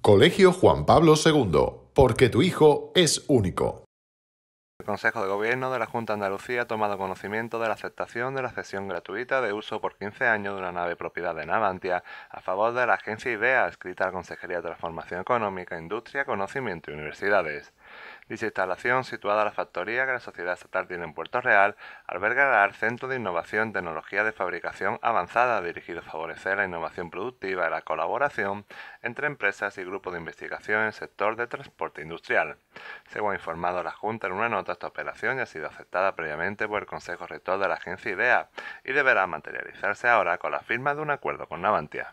Colegio Juan Pablo II, porque tu hijo es único. El Consejo de Gobierno de la Junta de Andalucía ha tomado conocimiento de la aceptación de la cesión gratuita de uso por 15 años de una nave propiedad de Navantia a favor de la agencia IDEA, escrita a la Consejería de Transformación Económica, Industria, Conocimiento y Universidades. Dicha instalación, situada en la factoría que la Sociedad Estatal tiene en Puerto Real, albergará el Centro de Innovación Tecnología de Fabricación Avanzada, dirigido a favorecer la innovación productiva y la colaboración entre empresas y grupos de investigación en el sector de transporte industrial. Según ha informado la Junta en una nota, esta operación ya ha sido aceptada previamente por el Consejo Rector de la agencia IDEA y deberá materializarse ahora con la firma de un acuerdo con Navantia.